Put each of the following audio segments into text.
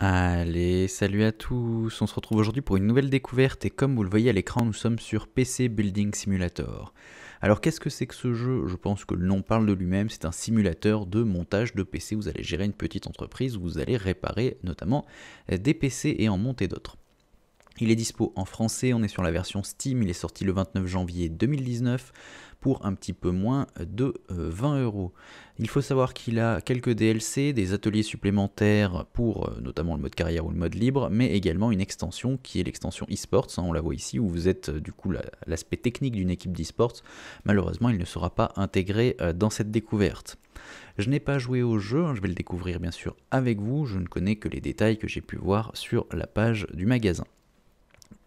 Allez, salut à tous, on se retrouve aujourd'hui pour une nouvelle découverte et comme vous le voyez à l'écran, nous sommes sur PC Building Simulator. Alors qu'est-ce que c'est que ce jeu Je pense que le nom parle de lui-même, c'est un simulateur de montage de PC, vous allez gérer une petite entreprise, vous allez réparer notamment des PC et en monter d'autres. Il est dispo en français, on est sur la version Steam, il est sorti le 29 janvier 2019 pour un petit peu moins de 20 euh, euros. Il faut savoir qu'il a quelques DLC, des ateliers supplémentaires pour euh, notamment le mode carrière ou le mode libre, mais également une extension qui est l'extension eSports, hein, on la voit ici, où vous êtes euh, du coup l'aspect technique d'une équipe d'eSports. Malheureusement, il ne sera pas intégré dans cette découverte. Je n'ai pas joué au jeu, hein, je vais le découvrir bien sûr avec vous, je ne connais que les détails que j'ai pu voir sur la page du magasin.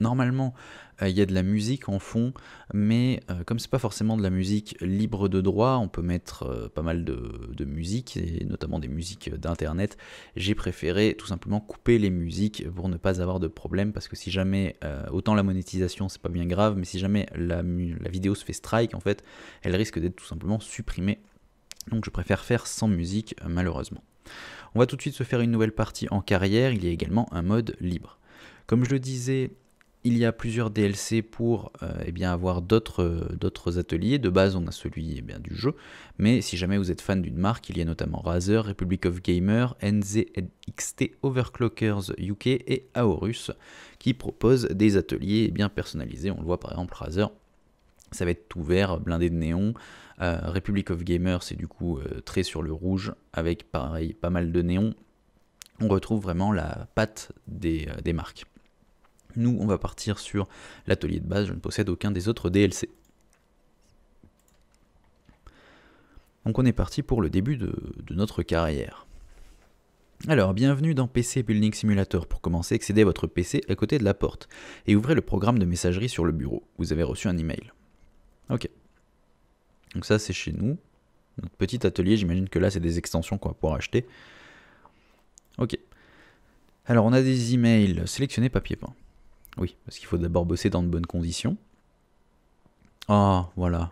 Normalement, euh, il y a de la musique en fond, mais euh, comme c'est pas forcément de la musique libre de droit, on peut mettre euh, pas mal de, musique, et notamment des musiques d'internet. J'ai préféré tout simplement couper les musiques pour ne pas avoir de problème, parce que si jamais, autant la monétisation c'est pas bien grave, mais si jamais la, la vidéo se fait strike, en fait, elle risque d'être tout simplement supprimée. Donc je préfère faire sans musique, malheureusement. On va tout de suite se faire une nouvelle partie en carrière, il y a également un mode libre. Comme je le disais, il y a plusieurs DLC pour euh, eh bien, avoir euh, d'autres ateliers. De base, on a celui eh bien, du jeu, mais si jamais vous êtes fan d'une marque, il y a notamment Razer, Republic of Gamer, NZXT, Overclockers UK et Aorus qui proposent des ateliers eh bien, personnalisés. On le voit par exemple, Razer, ça va être tout vert, blindé de néon. Euh, Republic of Gamer, c'est du coup très sur le rouge avec pareil pas mal de néons. On retrouve vraiment la patte des marques. Nous, on va partir sur l'atelier de base, je ne possède aucun des autres DLC. Donc on est parti pour le début de, notre carrière. Alors, bienvenue dans PC Building Simulator. Pour commencer, accédez à votre PC à côté de la porte et ouvrez le programme de messagerie sur le bureau. Vous avez reçu un email. Ok. Donc ça, c'est chez nous. Notre petit atelier, j'imagine que là, c'est des extensions qu'on va pouvoir acheter. Ok. Alors, on a des emails. Sélectionnez papier peint. Oui, parce qu'il faut d'abord bosser dans de bonnes conditions. Ah, voilà.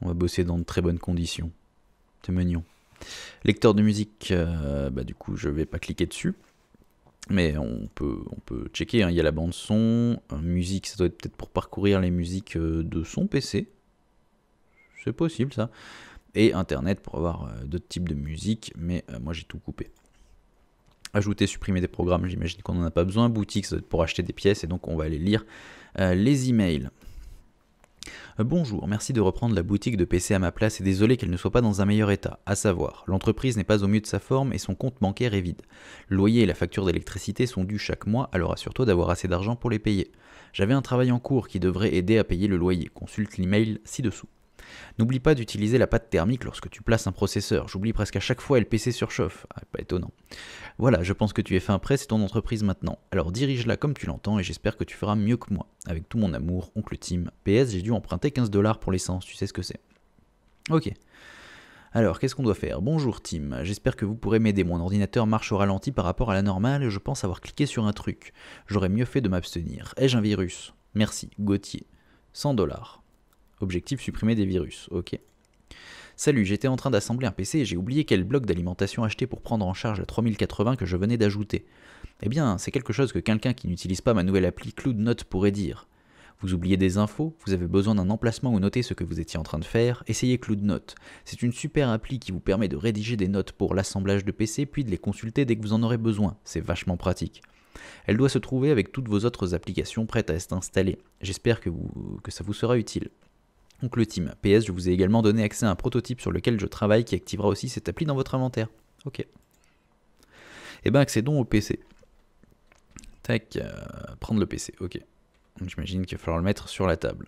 On va bosser dans de très bonnes conditions. C'est mignon. Lecteur de musique, euh, bah, du coup, je vais pas cliquer dessus. Mais on peut, on peut checker, hein. il y a la bande son, euh, musique, ça doit être peut-être pour parcourir les musiques euh, de son PC. C'est possible ça. Et Internet pour avoir d'autres types de musique, mais moi j'ai tout coupé. Ajouter, supprimer des programmes, j'imagine qu'on n'en a pas besoin. Boutique, pour acheter des pièces et donc on va aller lire euh, les emails. Euh, bonjour, merci de reprendre la boutique de PC à ma place et désolé qu'elle ne soit pas dans un meilleur état, à savoir, l'entreprise n'est pas au mieux de sa forme et son compte bancaire est vide. Le loyer et la facture d'électricité sont dus chaque mois, alors assure-toi d'avoir assez d'argent pour les payer. J'avais un travail en cours qui devrait aider à payer le loyer, consulte l'email ci-dessous. N'oublie pas d'utiliser la pâte thermique lorsque tu places un processeur. J'oublie presque à chaque fois LPC surchauffe. Ah, pas étonnant. Voilà, je pense que tu es fin prêt, c'est ton entreprise maintenant. Alors dirige-la comme tu l'entends et j'espère que tu feras mieux que moi. Avec tout mon amour, oncle Tim. PS, j'ai dû emprunter 15 dollars pour l'essence, tu sais ce que c'est. Ok. Alors, qu'est-ce qu'on doit faire Bonjour Tim, j'espère que vous pourrez m'aider. Mon ordinateur marche au ralenti par rapport à la normale et je pense avoir cliqué sur un truc. J'aurais mieux fait de m'abstenir. Ai-je un virus Merci, Gauthier. 100 dollars. Objectif supprimer des virus, ok. Salut, j'étais en train d'assembler un PC et j'ai oublié quel bloc d'alimentation acheter pour prendre en charge la 3080 que je venais d'ajouter. Eh bien, c'est quelque chose que quelqu'un qui n'utilise pas ma nouvelle appli CloudNote pourrait dire. Vous oubliez des infos, vous avez besoin d'un emplacement où noter ce que vous étiez en train de faire, essayez notes. C'est une super appli qui vous permet de rédiger des notes pour l'assemblage de PC puis de les consulter dès que vous en aurez besoin, c'est vachement pratique. Elle doit se trouver avec toutes vos autres applications prêtes à être installées. J'espère que ça vous sera utile. Donc le Team. PS, je vous ai également donné accès à un prototype sur lequel je travaille qui activera aussi cette appli dans votre inventaire. Ok. Eh ben, accédons au PC. Tac, euh, prendre le PC, ok. j'imagine qu'il va falloir le mettre sur la table.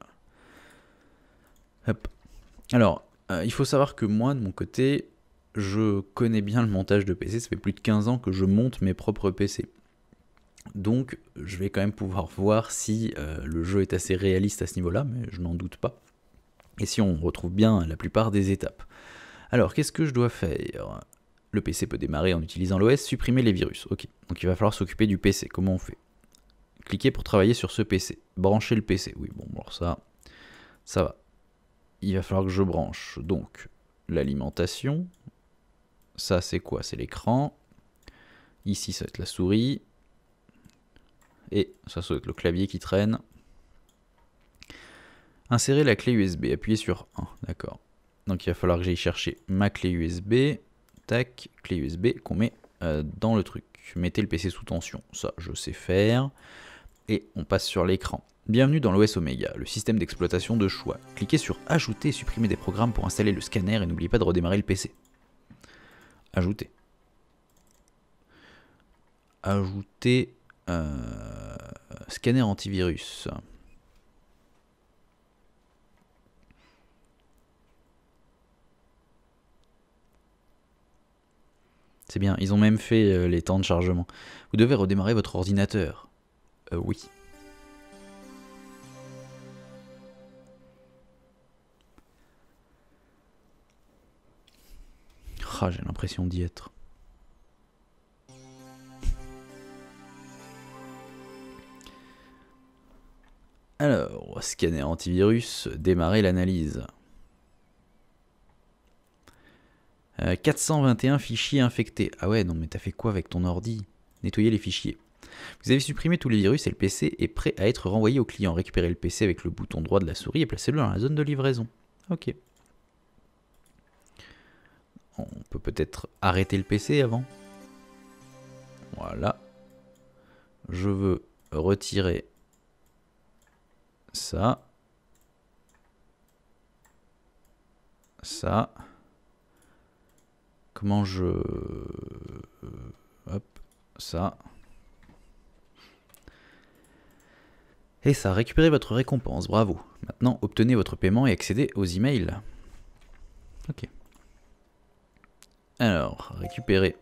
Hop. Alors, euh, il faut savoir que moi, de mon côté, je connais bien le montage de PC. Ça fait plus de 15 ans que je monte mes propres PC. Donc, je vais quand même pouvoir voir si euh, le jeu est assez réaliste à ce niveau-là, mais je n'en doute pas. Et si on retrouve bien la plupart des étapes. Alors, qu'est-ce que je dois faire Le PC peut démarrer en utilisant l'OS, supprimer les virus. Ok, donc il va falloir s'occuper du PC. Comment on fait Cliquez pour travailler sur ce PC. Brancher le PC. Oui, bon, alors ça, ça va. Il va falloir que je branche. Donc, l'alimentation. Ça, c'est quoi C'est l'écran. Ici, ça va être la souris. Et ça, ça va être le clavier qui traîne. Insérer la clé USB, appuyez sur 1, d'accord. Donc il va falloir que j'aille chercher ma clé USB, tac, clé USB qu'on met euh, dans le truc. Mettez le PC sous tension, ça je sais faire. Et on passe sur l'écran. Bienvenue dans l'OS Omega, le système d'exploitation de choix. Cliquez sur Ajouter et supprimer des programmes pour installer le scanner et n'oubliez pas de redémarrer le PC. Ajouter. Ajouter euh, scanner antivirus. C'est bien, ils ont même fait euh, les temps de chargement. Vous devez redémarrer votre ordinateur. Euh, oui. Ah, j'ai l'impression d'y être. Alors, scanner antivirus, démarrer l'analyse. 421 euh, fichiers infectés. Ah ouais, non mais t'as fait quoi avec ton ordi Nettoyer les fichiers. Vous avez supprimé tous les virus et le PC est prêt à être renvoyé au client. Récupérez le PC avec le bouton droit de la souris et placez-le dans la zone de livraison. Ok. On peut peut-être arrêter le PC avant. Voilà. Je veux retirer ça. Ça. Comment je... Euh, hop, ça. Et ça, récupérez votre récompense, bravo. Maintenant, obtenez votre paiement et accédez aux emails. Ok. Alors, récupérez.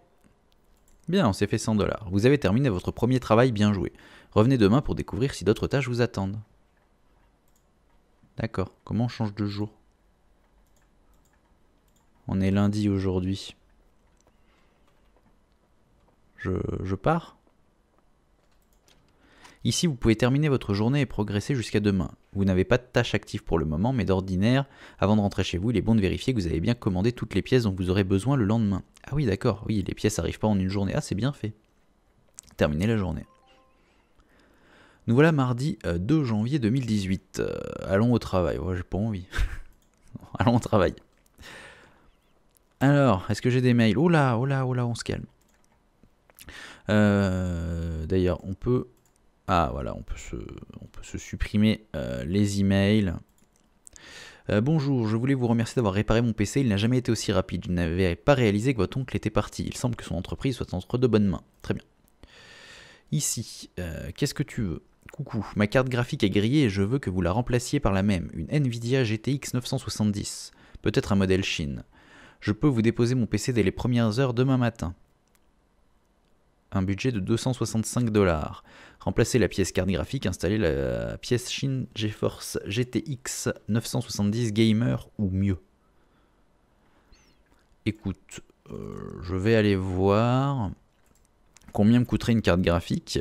Bien, on s'est fait 100 dollars. Vous avez terminé votre premier travail, bien joué. Revenez demain pour découvrir si d'autres tâches vous attendent. D'accord, comment on change de jour On est lundi aujourd'hui je, pars. Ici, vous pouvez terminer votre journée et progresser jusqu'à demain. Vous n'avez pas de tâche active pour le moment, mais d'ordinaire, avant de rentrer chez vous, il est bon de vérifier que vous avez bien commandé toutes les pièces dont vous aurez besoin le lendemain. Ah oui, d'accord, oui, les pièces n'arrivent pas en une journée. Ah, c'est bien fait. Terminez la journée. Nous voilà mardi 2 euh, janvier 2018. Euh, allons au travail. Ouais, j'ai pas envie. allons au travail. Alors, est-ce que j'ai des mails Oh là, oh là, oh là, on se calme. Euh, d'ailleurs, on peut... Ah voilà, on peut se, on peut se supprimer euh, les emails. Euh, bonjour, je voulais vous remercier d'avoir réparé mon PC, il n'a jamais été aussi rapide. Je n'avais pas réalisé que votre oncle était parti. Il semble que son entreprise soit entre de bonnes mains. Très bien. Ici, qu'est-ce que tu veux Coucou, ma carte graphique est grillée et je veux que vous la remplaciez par la même, une Nvidia GTX 970, peut-être un modèle Chine. Je peux vous déposer mon PC dès les premières heures demain matin un budget de 265 dollars. Remplacer la pièce carte graphique, installer la pièce Chine GeForce GTX 970 Gamer ou mieux. Écoute, euh, je vais aller voir combien me coûterait une carte graphique.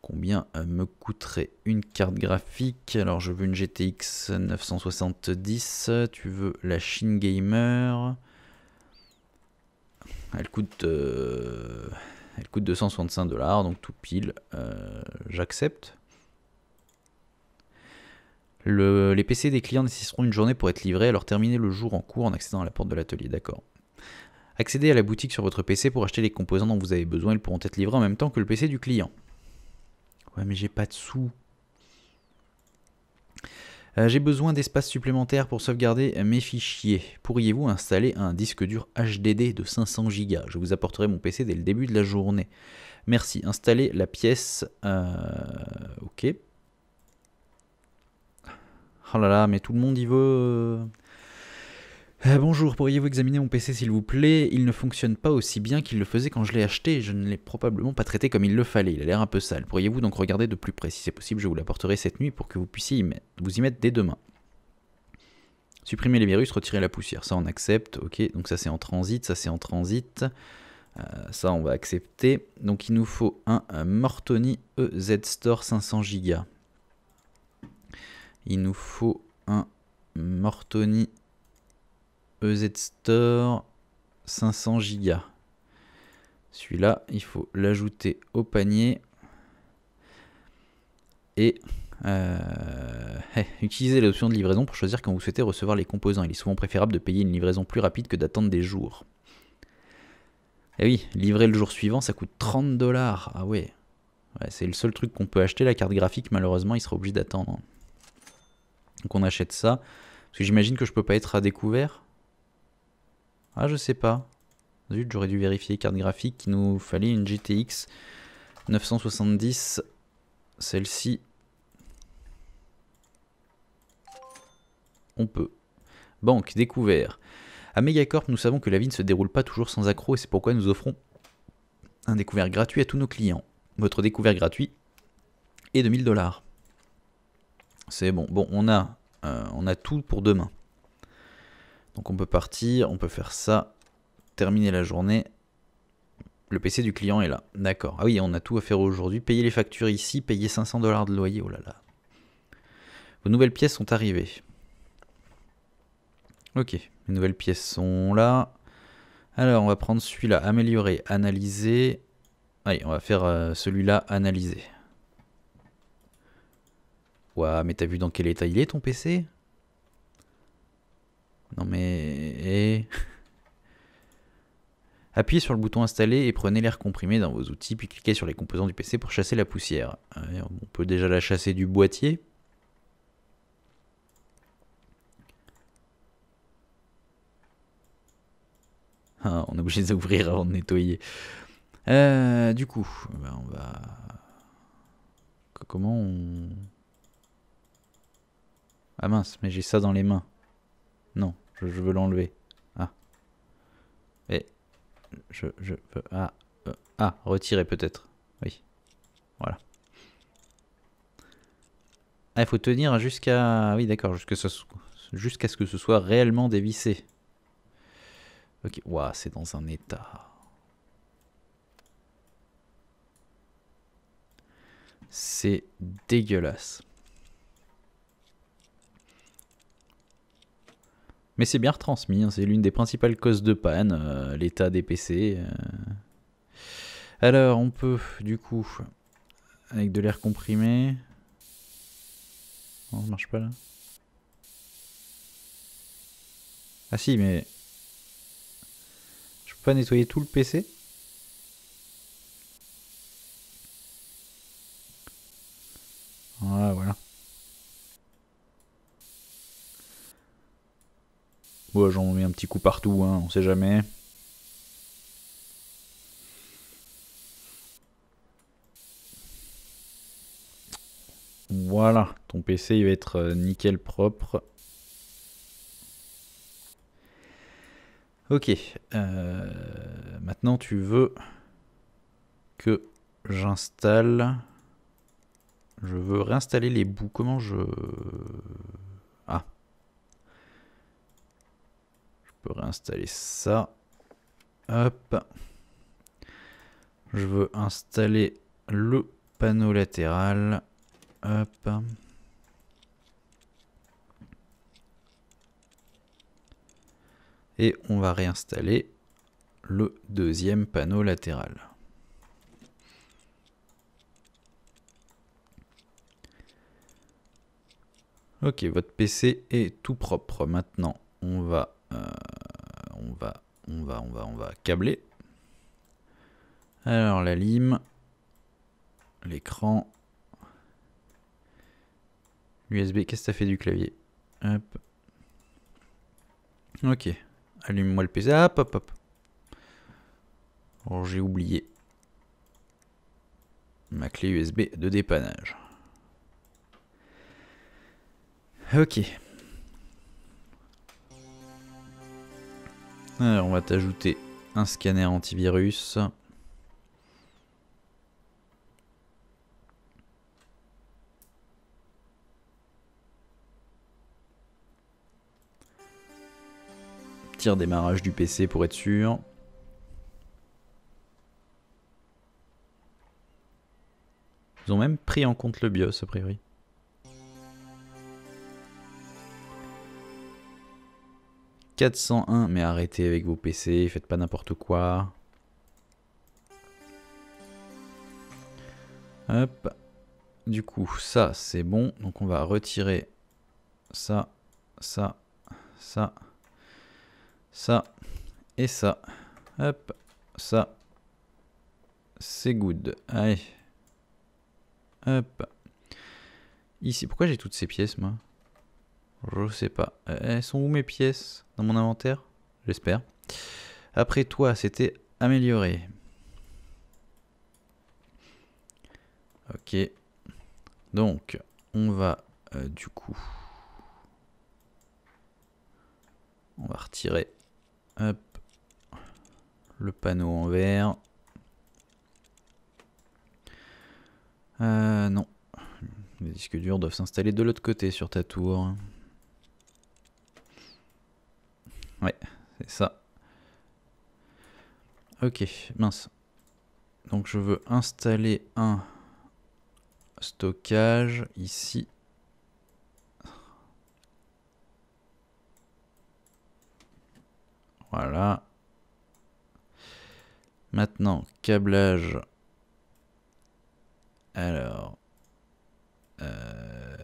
Combien euh, me coûterait une carte graphique Alors je veux une GTX 970, tu veux la Chine Gamer. Elle coûte... Euh, elle coûte 265 dollars, donc tout pile, euh, j'accepte. les PC des clients nécessiteront une journée pour être livrés, alors terminez le jour en cours en accédant à la porte de l'atelier, d'accord. Accédez à la boutique sur votre PC pour acheter les composants dont vous avez besoin, ils pourront être livrés en même temps que le PC du client. Ouais mais j'ai pas de sous. Euh, j'ai besoin d'espace supplémentaire pour sauvegarder mes fichiers. Pourriez-vous installer un disque dur HDD de 500 Go Je vous apporterai mon PC dès le début de la journée. Merci. Installez la pièce. Euh, ok. Oh là là, mais tout le monde y veut. Ah, bonjour, pourriez-vous examiner mon PC s'il vous plaît Il ne fonctionne pas aussi bien qu'il le faisait quand je l'ai acheté, je ne l'ai probablement pas traité comme il le fallait, il a l'air un peu sale. Pourriez-vous donc regarder de plus près Si c'est possible, je vous l'apporterai cette nuit pour que vous puissiez vous y mettre dès demain. Supprimer les virus, retirer la poussière, ça on accepte, ok, donc ça c'est en transit, ça c'est en transit, euh, ça on va accepter. Donc il nous faut un, un euh, Mortoni EZ Store 500 Go. Il nous faut un Mortoni E Z Store 500 Go. Celui-là, il faut l'ajouter au panier. Et euh, eh, utilisez l'option de livraison pour choisir quand vous souhaitez recevoir les composants. Il est souvent préférable de payer une livraison plus rapide que d'attendre des jours. Et eh oui, livrer le jour suivant, ça coûte 30 dollars. Ah ouais. c'est le seul truc qu'on peut acheter, la carte graphique, malheureusement, il sera obligé d'attendre. Donc on achète ça. Parce que j'imagine que je peux pas être à découvert. Ah, je sais pas. Zut, j'aurais dû vérifier carte graphique il nous fallait une GTX 970. Celle-ci. On peut. Banque, découvert. À Megacorp, nous savons que la vie ne se déroule pas toujours sans accroc et c'est pourquoi nous offrons un découvert gratuit à tous nos clients. Votre découvert gratuit est de 1000 dollars. C'est bon. Bon, on a, euh, on a tout pour demain. Donc on peut partir, on peut faire ça, terminer la journée. Le PC du client est là. D'accord. Ah oui, on a tout à faire aujourd'hui. Payer les factures ici, payer 500 dollars de loyer. Oh là là. Vos nouvelles pièces sont arrivées. Ok, les nouvelles pièces sont là. Alors, on va prendre celui-là, améliorer, analyser. Allez, on va faire euh, celui-là, analyser. Ouais, mais t'as vu dans quel état il est ton PC non mais... Eh, eh. Appuyez sur le bouton installer et prenez l'air comprimé dans vos outils, puis cliquez sur les composants du PC pour chasser la poussière. on peut déjà la chasser du boîtier. Ah, on est obligé d'ouvrir avant de nettoyer. Euh, du coup, eh ben, on va... Comment on... Ah mince, mais j'ai ça dans les mains. Non, je, veux l'enlever. Ah. Et je, je veux... Ah, euh, ah retirer peut-être. Oui. Voilà. Ah, il faut tenir jusqu'à... Oui, d'accord, jusqu'à ce... ce que ce soit réellement dévissé. Ok, waouh, c'est dans un état... C'est dégueulasse. Mais c'est bien retransmis, hein, c'est l'une des principales causes de panne, euh, l'état des PC. Euh. Alors, on peut, du coup, avec de l'air comprimé. Non, ça marche pas là. Ah si, mais. Je peux pas nettoyer tout le PC ah, Voilà, voilà. j'en mets un petit coup partout, hein, on sait jamais. Voilà, ton PC il va être euh, nickel propre. Ok, euh, maintenant tu veux que j'installe... Je veux réinstaller les bouts. Comment je... réinstaller ça. Hop. Je veux installer le panneau latéral. Hop. Et on va réinstaller le deuxième panneau latéral. Ok, votre PC est tout propre. Maintenant, on va euh, on va, on va, on va, on va câbler. Alors la lime, l'écran, l'USB, qu'est-ce que ça fait du clavier Hop. Ok, allume-moi le PC, hop hop oh, j'ai oublié ma clé USB de dépannage. Ok. Alors, euh, on va t'ajouter un scanner antivirus. Petit démarrage du PC pour être sûr. Ils ont même pris en compte le BIOS a priori. 401, mais arrêtez avec vos PC, faites pas n'importe quoi. Hop. Du coup, ça, c'est bon. Donc on va retirer ça, ça, ça, ça et ça. Hop, ça. C'est good. Allez. Hop. Ici, pourquoi j'ai toutes ces pièces, moi je sais pas. Euh, elles sont où mes pièces Dans mon inventaire J'espère. Après toi, c'était amélioré. Ok. Donc, on va euh, du coup... On va retirer Hop. le panneau en vert. Euh, non. Les disques durs doivent s'installer de l'autre côté sur ta tour. Ouais, c'est ça. Ok, mince. Donc je veux installer un stockage ici. Voilà. Maintenant, câblage. Alors. Euh,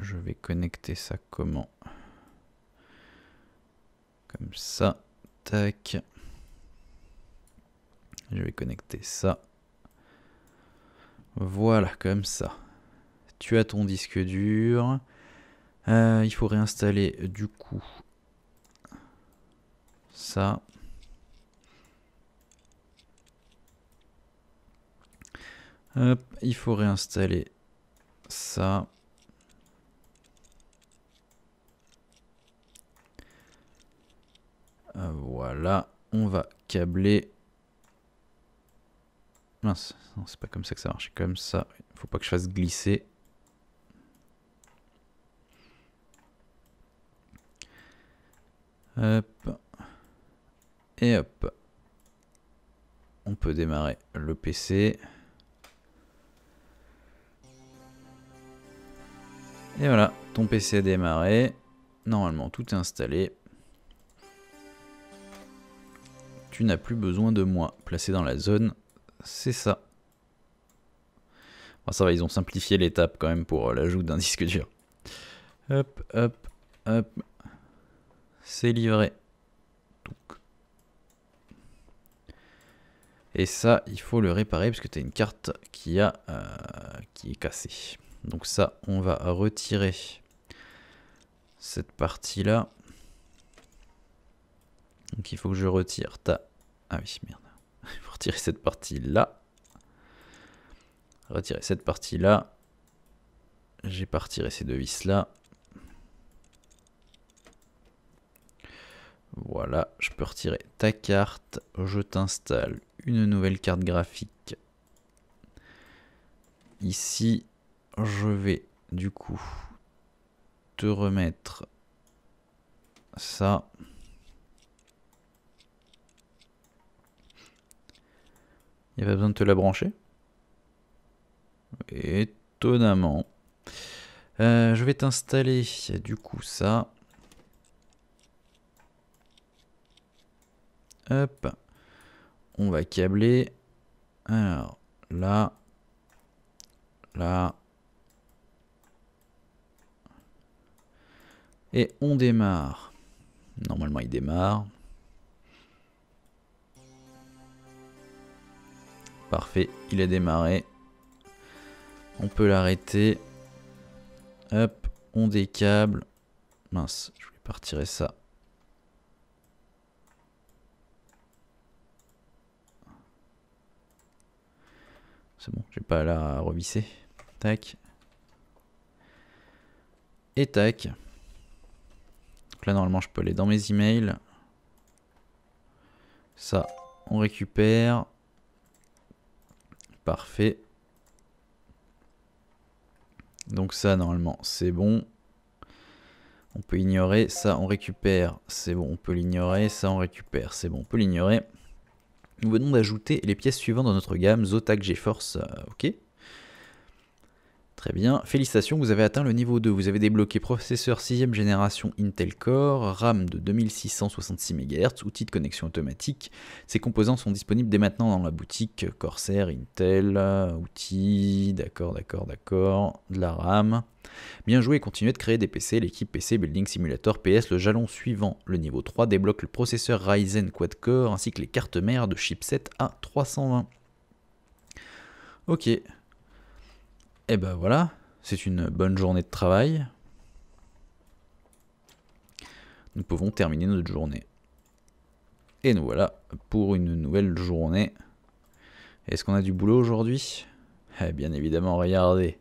je vais connecter ça comment comme ça. Tac. Je vais connecter ça. Voilà, comme ça. Tu as ton disque dur. Euh, il faut réinstaller du coup ça. Hop, il faut réinstaller ça. Euh, voilà, on va câbler. Mince, c'est pas comme ça que ça marche, comme ça. il Faut pas que je fasse glisser. Hop. Et hop. On peut démarrer le PC. Et voilà, ton PC a démarré. Normalement, tout est installé. tu n'as plus besoin de moi. Placé dans la zone, c'est ça. ça va, ils ont simplifié l'étape quand même pour euh, l'ajout d'un disque dur. Hop, hop, hop. C'est livré. Et ça, il faut le réparer parce que tu as une carte qui, a, euh, qui est cassée. Donc ça, on va retirer cette partie-là. Donc il faut que je retire ta ah oui, merde. Il faut retirer cette partie-là. Retirer cette partie-là. J'ai pas retiré ces deux vis-là. Voilà, je peux retirer ta carte. Je t'installe une nouvelle carte graphique. Ici, je vais du coup te remettre ça. Il n'y a pas besoin de te la brancher. Étonnamment. Euh, je vais t'installer du coup ça. Hop. On va câbler. Alors là. Là. Et on démarre. Normalement il démarre. Parfait, il est démarré. On peut l'arrêter. Hop, on décable. Mince, je voulais pas retirer ça. C'est bon, j'ai pas à la revisser. Tac. Et tac. Donc là, normalement, je peux aller dans mes emails. Ça, on récupère. Parfait. Donc ça, normalement, c'est bon. On peut ignorer. Ça, on récupère. C'est bon, on peut l'ignorer. Ça, on récupère. C'est bon, on peut l'ignorer. Nous venons d'ajouter les pièces suivantes dans notre gamme, Zotac GeForce, euh, ok Très bien, félicitations, vous avez atteint le niveau 2. Vous avez débloqué processeur 6ème génération Intel Core, RAM de 2666 MHz, outil de connexion automatique. Ces composants sont disponibles dès maintenant dans la boutique Corsair, Intel, euh, outils, d'accord, d'accord, d'accord, de la RAM. Bien joué continuez de créer des PC. L'équipe PC Building Simulator PS, le jalon suivant, le niveau 3, débloque le processeur Ryzen Quad-Core ainsi que les cartes mères de chipset A320. Ok. Et eh ben voilà, c'est une bonne journée de travail. Nous pouvons terminer notre journée. Et nous voilà pour une nouvelle journée. Est-ce qu'on a du boulot aujourd'hui eh Bien évidemment, regardez.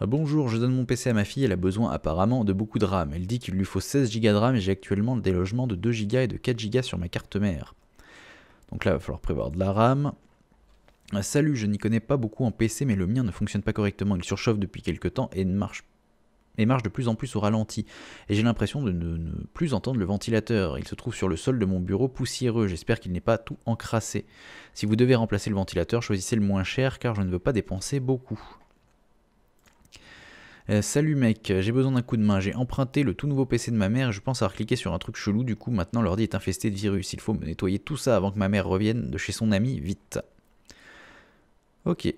Ah, bonjour, je donne mon PC à ma fille, elle a besoin apparemment de beaucoup de RAM. Elle dit qu'il lui faut 16 Go de RAM et j'ai actuellement des logements de 2 Go et de 4 Go sur ma carte mère. Donc là, il va falloir prévoir de la RAM. Ah, salut, je n'y connais pas beaucoup en PC, mais le mien ne fonctionne pas correctement. Il surchauffe depuis quelques temps et ne marche marche de plus en plus au ralenti, et j'ai l'impression de ne, plus entendre le ventilateur. Il se trouve sur le sol de mon bureau poussiéreux, j'espère qu'il n'est pas tout encrassé. Si vous devez remplacer le ventilateur, choisissez le moins cher, car je ne veux pas dépenser beaucoup. Euh, salut mec, j'ai besoin d'un coup de main, j'ai emprunté le tout nouveau PC de ma mère et je pense avoir cliqué sur un truc chelou, du coup maintenant l'ordi est infesté de virus, il faut me nettoyer tout ça avant que ma mère revienne de chez son ami, vite. Ok,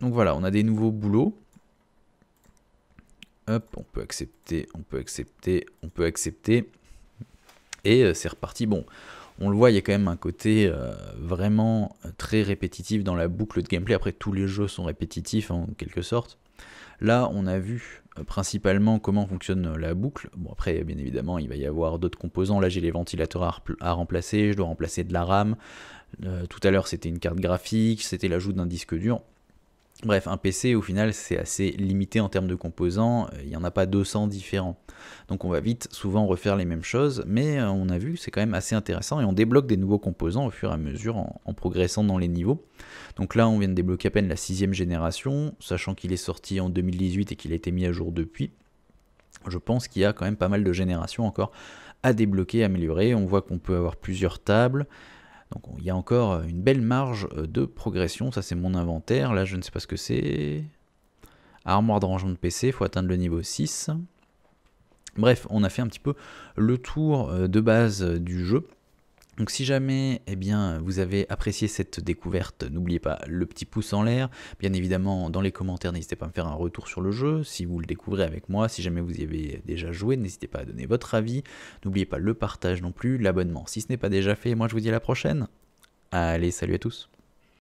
donc voilà, on a des nouveaux boulots. Hop, on peut accepter, on peut accepter, on peut accepter. Et euh, c'est reparti. Bon, on le voit, il y a quand même un côté euh, vraiment euh, très répétitif dans la boucle de gameplay. Après, tous les jeux sont répétitifs hein, en quelque sorte. Là, on a vu euh, principalement comment fonctionne euh, la boucle. Bon après bien évidemment il va y avoir d'autres composants. Là j'ai les ventilateurs à, remplacer, je dois remplacer de la RAM. Euh, tout à l'heure c'était une carte graphique, c'était l'ajout d'un disque dur. Bref, un PC au final c'est assez limité en termes de composants, euh, il n'y en a pas 200 différents. Donc on va vite souvent refaire les mêmes choses, mais euh, on a vu que c'est quand même assez intéressant et on débloque des nouveaux composants au fur et à mesure en, progressant dans les niveaux. Donc là on vient de débloquer à peine la sixième génération, sachant qu'il est sorti en 2018 et qu'il a été mis à jour depuis. Je pense qu'il y a quand même pas mal de générations encore à débloquer, améliorer. On voit qu'on peut avoir plusieurs tables. Donc il y a encore euh, une belle marge euh, de progression, ça c'est mon inventaire, là je ne sais pas ce que c'est. Armoire de rangement de PC, il faut atteindre le niveau 6. Bref, on a fait un petit peu le tour euh, de base du jeu. Donc si jamais eh bien, vous avez apprécié cette découverte, n'oubliez pas le petit pouce en l'air. Bien évidemment, dans les commentaires, n'hésitez pas à me faire un retour sur le jeu. Si vous le découvrez avec moi, si jamais vous y avez déjà joué, n'hésitez pas à donner votre avis. N'oubliez pas le partage non plus, l'abonnement si ce n'est pas déjà fait. moi, je vous dis à la prochaine. Allez, salut à tous.